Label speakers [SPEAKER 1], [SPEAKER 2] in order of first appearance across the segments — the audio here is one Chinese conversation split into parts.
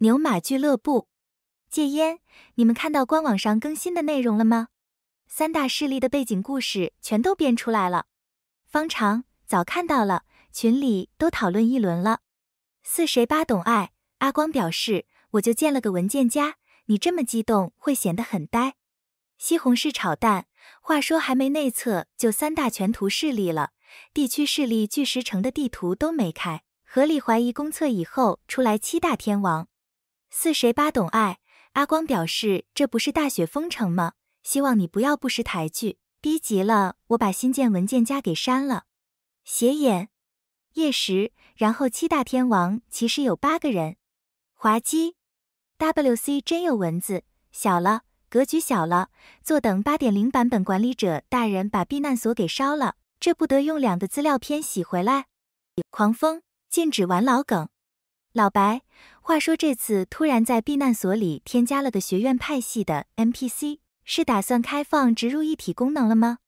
[SPEAKER 1] 牛马俱乐部戒烟，你们看到官网上更新的内容了吗？三大势力的背景故事全都编出来了。方长早看到了，群里都讨论一轮了。四谁八懂爱阿光表示，我就建了个文件夹，你这么激动会显得很呆。西红柿炒蛋，话说还没内测就三大全图势力了，地区势力巨石城的地图都没开，合理怀疑公测以后出来七大天王。四谁八懂爱阿光表示这不是大雪封城吗？希望你不要不识抬举，逼急了我把新建文件夹给删了。斜眼夜十，然后七大天王其实有八个人。滑稽 WC 真有蚊子，小了，格局小了，坐等八点零版本管理者大人把避难所给烧了，这不得用两个资料片洗回来？狂风禁止玩老梗。老白，话说这次突然在避难所里添加了个学院派系的 NPC，是打算开放植入一体功能了吗？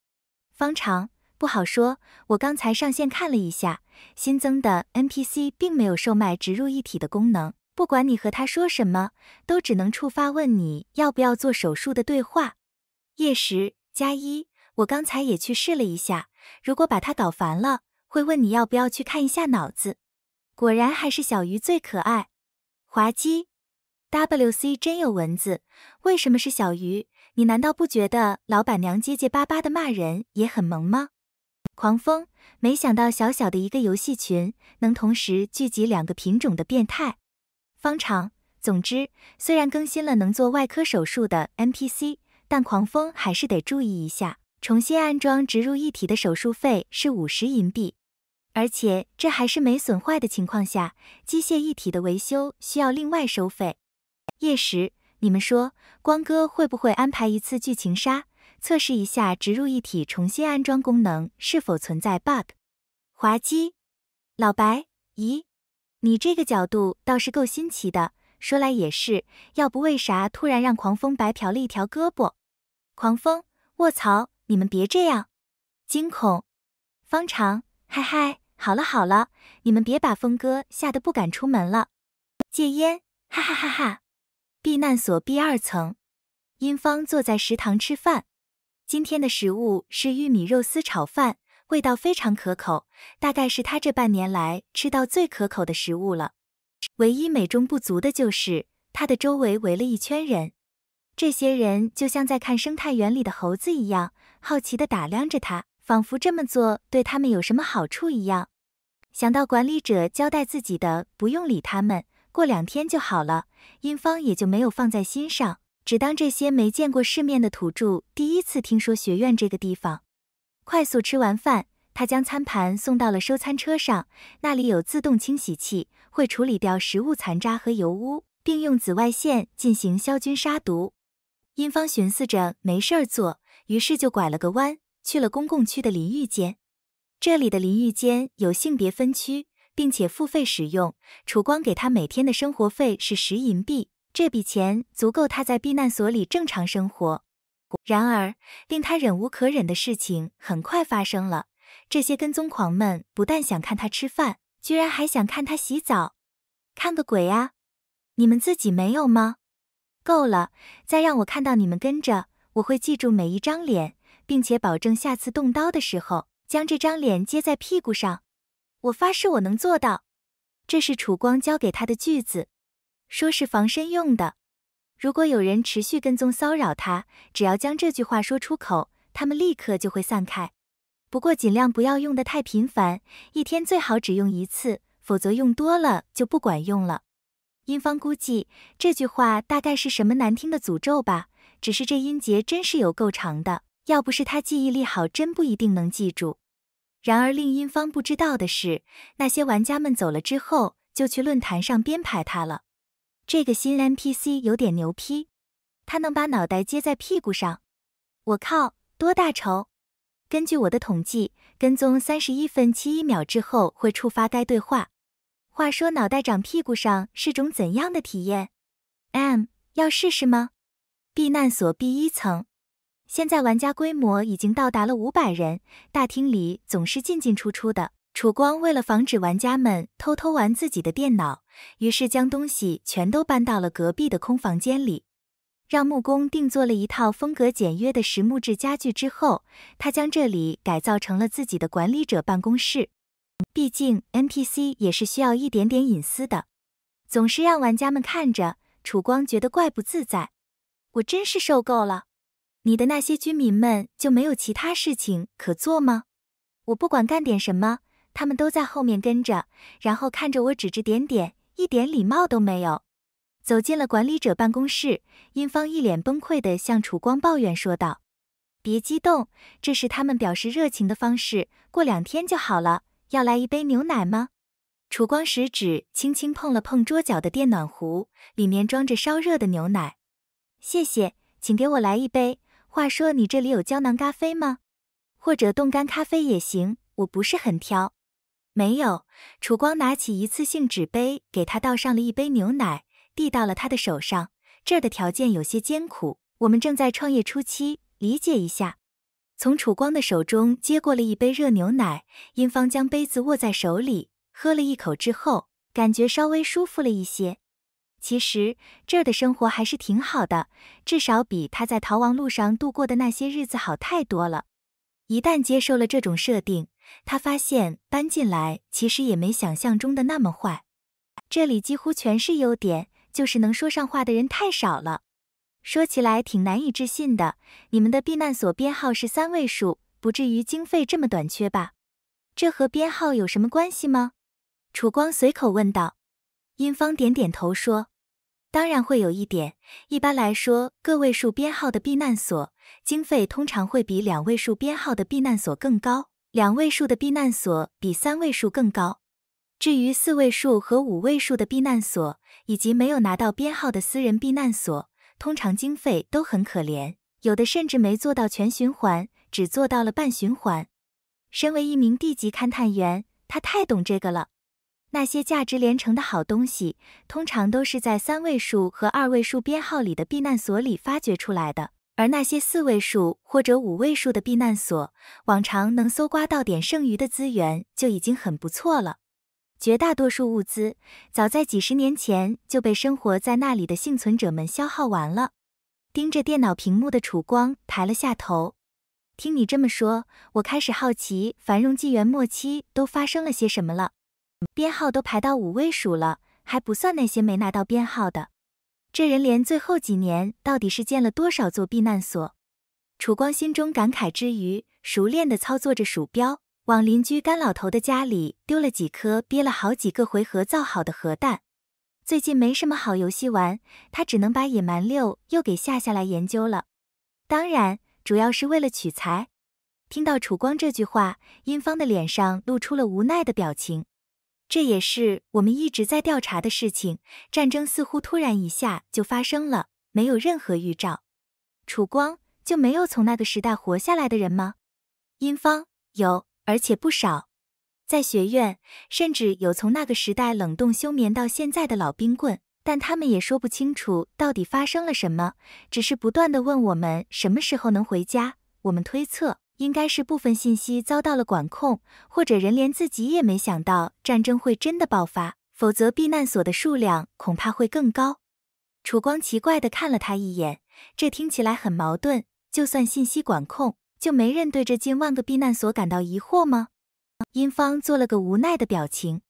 [SPEAKER 1] 方长不好说，我刚才上线看了一下，新增的 NPC 并没有售卖植入一体的功能，不管你和他说什么，都只能触发问你要不要做手术的对话。夜十加一，我刚才也去试了一下，如果把他搞烦了，会问你要不要去看一下脑子。果然还是小鱼最可爱，滑稽。WC 真有蚊子，为什么是小鱼？你难道不觉得老板娘结结巴巴的骂人也很萌吗？狂风，没想到小小的一个游戏群能同时聚集两个品种的变态。方长，总之，虽然更新了能做外科手术的 NPC，但狂风还是得注意一下。重新安装植入一体的手术费是五十银币。而且这还是没损坏的情况下，机械一体的维修需要另外收费。夜时，你们说光哥会不会安排一次剧情杀，测试一下植入一体重新安装功能是否存在 bug？滑稽，老白，咦，你这个角度倒是够新奇的。说来也是，要不为啥突然让狂风白嫖了一条胳膊？狂风，卧槽！你们别这样！惊恐，方长。嗨嗨，好了好了，你们别把峰哥吓得不敢出门了。戒烟，哈哈哈哈！避难所 B 二层，殷芳坐在食堂吃饭。今天的食物是玉米肉丝炒饭，味道非常可口，大概是他这半年来吃到最可口的食物了。唯一美中不足的就是他的周围围了一圈人，这些人就像在看生态园里的猴子一样，好奇的打量着他。仿佛这么做对他们有什么好处一样。想到管理者交代自己的不用理他们，过两天就好了，殷方也就没有放在心上，只当这些没见过世面的土著第一次听说学院这个地方。快速吃完饭，他将餐盘送到了收餐车上，那里有自动清洗器，会处理掉食物残渣和油污，并用紫外线进行消菌杀毒。殷方寻思着没事儿做，于是就拐了个弯。去了公共区的淋浴间，这里的淋浴间有性别分区，并且付费使用。楚光给他每天的生活费是十银币，这笔钱足够他在避难所里正常生活。然而，令他忍无可忍的事情很快发生了。这些跟踪狂们不但想看他吃饭，居然还想看他洗澡，看个鬼呀！你们自己没有吗？够了，再让我看到你们跟着，我会记住每一张脸。并且保证下次动刀的时候将这张脸接在屁股上，我发誓我能做到。这是楚光交给他的句子，说是防身用的。如果有人持续跟踪骚扰他，只要将这句话说出口，他们立刻就会散开。不过尽量不要用的太频繁，一天最好只用一次，否则用多了就不管用了。殷方估计这句话大概是什么难听的诅咒吧，只是这音节真是有够长的。要不是他记忆力好，真不一定能记住。然而令英方不知道的是，那些玩家们走了之后，就去论坛上编排他了。这个新 NPC 有点牛批，他能把脑袋接在屁股上。我靠，多大仇？根据我的统计，跟踪三十一分七一秒之后会触发该对话。话说脑袋长屁股上是种怎样的体验？M 要试试吗？避难所 B 一层。现在玩家规模已经到达了五百人，大厅里总是进进出出的。楚光为了防止玩家们偷偷玩自己的电脑，于是将东西全都搬到了隔壁的空房间里，让木工定做了一套风格简约的实木制家具。之后，他将这里改造成了自己的管理者办公室。毕竟 NPC 也是需要一点点隐私的，总是让玩家们看着，楚光觉得怪不自在。我真是受够了。你的那些居民们就没有其他事情可做吗？我不管干点什么，他们都在后面跟着，然后看着我指指点点，一点礼貌都没有。走进了管理者办公室，殷芳一脸崩溃地向楚光抱怨说道：“别激动，这是他们表示热情的方式，过两天就好了。”要来一杯牛奶吗？楚光食指轻轻碰了碰桌角的电暖壶，里面装着烧热的牛奶。谢谢，请给我来一杯。话说，你这里有胶囊咖啡吗？或者冻干咖啡也行，我不是很挑。没有。楚光拿起一次性纸杯，给他倒上了一杯牛奶，递到了他的手上。这儿的条件有些艰苦，我们正在创业初期，理解一下。从楚光的手中接过了一杯热牛奶，殷芳将杯子握在手里，喝了一口之后，感觉稍微舒服了一些。其实这儿的生活还是挺好的，至少比他在逃亡路上度过的那些日子好太多了。一旦接受了这种设定，他发现搬进来其实也没想象中的那么坏。这里几乎全是优点，就是能说上话的人太少了。说起来挺难以置信的，你们的避难所编号是三位数，不至于经费这么短缺吧？这和编号有什么关系吗？楚光随口问道。殷芳点点头说。当然会有一点。一般来说，个位数编号的避难所经费通常会比两位数编号的避难所更高，两位数的避难所比三位数更高。至于四位数和五位数的避难所，以及没有拿到编号的私人避难所，通常经费都很可怜，有的甚至没做到全循环，只做到了半循环。身为一名地级勘探员，他太懂这个了。那些价值连城的好东西，通常都是在三位数和二位数编号里的避难所里发掘出来的。而那些四位数或者五位数的避难所，往常能搜刮到点剩余的资源就已经很不错了。绝大多数物资，早在几十年前就被生活在那里的幸存者们消耗完了。盯着电脑屏幕的楚光抬了下头，听你这么说，我开始好奇繁荣纪元末期都发生了些什么了。编号都排到五位数了，还不算那些没拿到编号的。这人连最后几年到底是建了多少座避难所？楚光心中感慨之余，熟练地操作着鼠标，往邻居甘老头的家里丢了几颗憋了好几个回合造好的核弹。最近没什么好游戏玩，他只能把《野蛮六》又给下下来研究了。当然，主要是为了取材。听到楚光这句话，殷芳的脸上露出了无奈的表情。这也是我们一直在调查的事情。战争似乎突然一下就发生了，没有任何预兆。楚光就没有从那个时代活下来的人吗？殷方有，而且不少。在学院，甚至有从那个时代冷冻休眠到现在的老冰棍。但他们也说不清楚到底发生了什么，只是不断的问我们什么时候能回家。我们推测。应该是部分信息遭到了管控，或者人连自己也没想到战争会真的爆发，否则避难所的数量恐怕会更高。楚光奇怪地看了他一眼，这听起来很矛盾。就算信息管控，就没人对这近万个避难所感到疑惑吗？殷方做了个无奈的表情。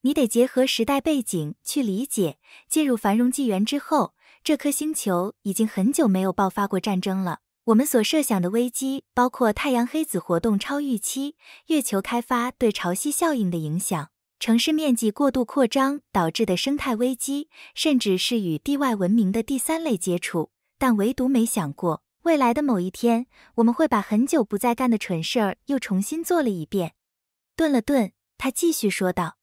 [SPEAKER 1] 你得结合时代背景去理解。进入繁荣纪元之后，这颗星球已经很久没有爆发过战争了。我们所设想的危机包括太阳黑子活动超预期、月球开发对潮汐效应的影响、城市面积过度扩张导致的生态危机，甚至是与地外文明的第三类接触。但唯独没想过，未来的某一天，我们会把很久不再干的蠢事儿又重新做了一遍。顿了顿，他继续说道：“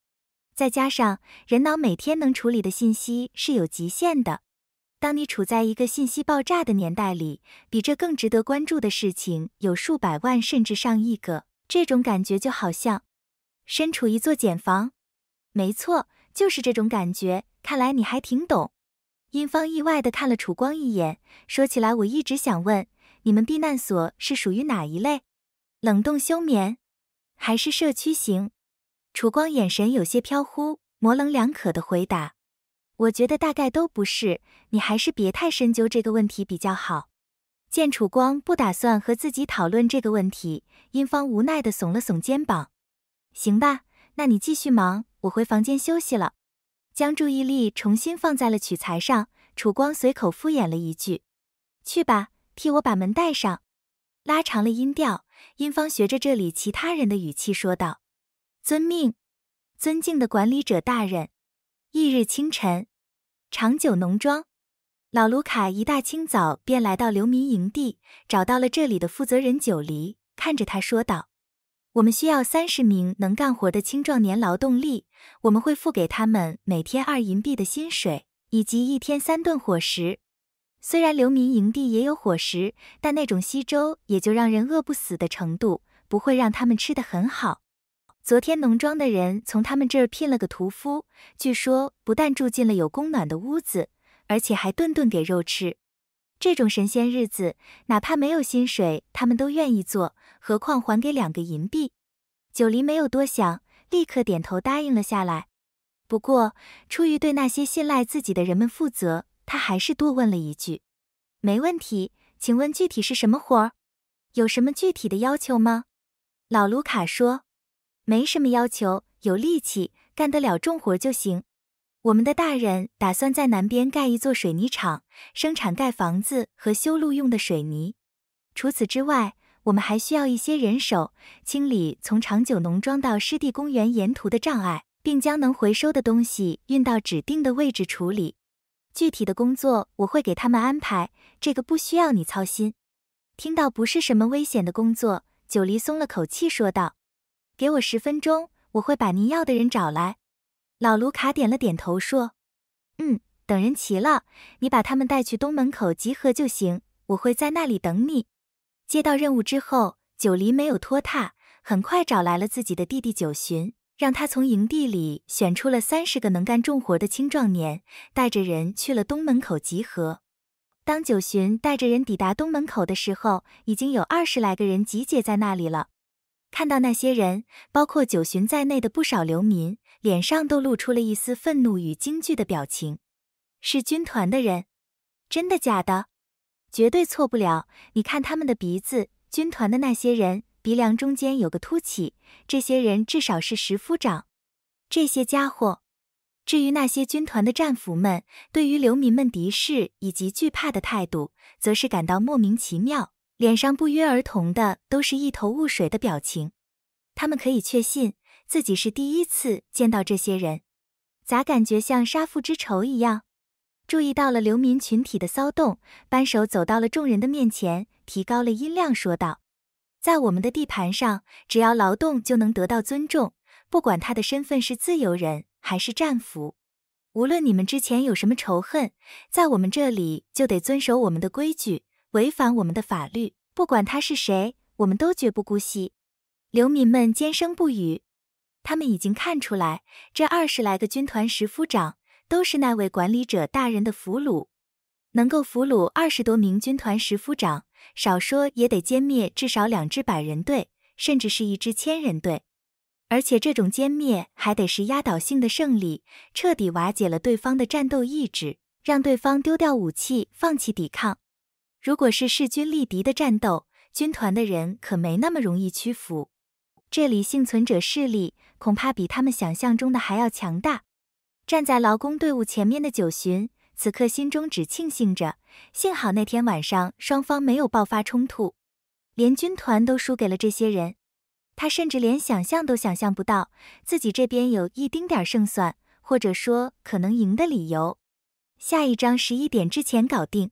[SPEAKER 1] 再加上人脑每天能处理的信息是有极限的。”当你处在一个信息爆炸的年代里，比这更值得关注的事情有数百万甚至上亿个。这种感觉就好像身处一座茧房，没错，就是这种感觉。看来你还挺懂。殷芳意外的看了楚光一眼，说起来，我一直想问，你们避难所是属于哪一类？冷冻休眠，还是社区型？楚光眼神有些飘忽，模棱两可的回答。我觉得大概都不是，你还是别太深究这个问题比较好。见楚光不打算和自己讨论这个问题，殷芳无奈的耸了耸肩膀。行吧，那你继续忙，我回房间休息了。将注意力重新放在了取材上，楚光随口敷衍了一句：“去吧，替我把门带上。”拉长了音调，殷芳学着这里其他人的语气说道：“遵命，尊敬的管理者大人。”翌日清晨，长久农庄，老卢卡一大清早便来到流民营地，找到了这里的负责人九黎，看着他说道：“我们需要三十名能干活的青壮年劳动力，我们会付给他们每天二银币的薪水，以及一天三顿伙食。虽然流民营地也有伙食，但那种稀粥也就让人饿不死的程度，不会让他们吃得很好。”昨天农庄的人从他们这儿聘了个屠夫，据说不但住进了有供暖的屋子，而且还顿顿给肉吃。这种神仙日子，哪怕没有薪水，他们都愿意做，何况还给两个银币？九黎没有多想，立刻点头答应了下来。不过，出于对那些信赖自己的人们负责，他还是多问了一句：“没问题，请问具体是什么活？有什么具体的要求吗？”老卢卡说。没什么要求，有力气，干得了重活就行。我们的大人打算在南边盖一座水泥厂，生产盖房子和修路用的水泥。除此之外，我们还需要一些人手，清理从长久农庄到湿地公园沿途的障碍，并将能回收的东西运到指定的位置处理。具体的工作我会给他们安排，这个不需要你操心。听到不是什么危险的工作，九黎松了口气，说道。给我十分钟，我会把您要的人找来。老卢卡点了点头，说：“嗯，等人齐了，你把他们带去东门口集合就行，我会在那里等你。”接到任务之后，九黎没有拖沓，很快找来了自己的弟弟九旬，让他从营地里选出了三十个能干重活的青壮年，带着人去了东门口集合。当九旬带着人抵达东门口的时候，已经有二十来个人集结在那里了。看到那些人，包括九旬在内的不少流民，脸上都露出了一丝愤怒与惊惧的表情。是军团的人？真的假的？绝对错不了。你看他们的鼻子，军团的那些人鼻梁中间有个凸起，这些人至少是十夫长。这些家伙。至于那些军团的战俘们对于流民们敌视以及惧怕的态度，则是感到莫名其妙。脸上不约而同的都是一头雾水的表情，他们可以确信自己是第一次见到这些人，咋感觉像杀父之仇一样？注意到了流民群体的骚动，扳手走到了众人的面前，提高了音量说道：“在我们的地盘上，只要劳动就能得到尊重，不管他的身份是自由人还是战俘。无论你们之前有什么仇恨，在我们这里就得遵守我们的规矩。”违反我们的法律，不管他是谁，我们都绝不姑息。流民们尖声不语，他们已经看出来，这二十来个军团十夫长都是那位管理者大人的俘虏。能够俘虏二十多名军团十夫长，少说也得歼灭至少两支百人队，甚至是一支千人队。而且这种歼灭还得是压倒性的胜利，彻底瓦解了对方的战斗意志，让对方丢掉武器，放弃抵抗。如果是势均力敌的战斗，军团的人可没那么容易屈服。这里幸存者势力恐怕比他们想象中的还要强大。站在劳工队伍前面的九旬，此刻心中只庆幸着，幸好那天晚上双方没有爆发冲突，连军团都输给了这些人。他甚至连想象都想象不到自己这边有一丁点胜算，或者说可能赢的理由。下一章十一点之前搞定。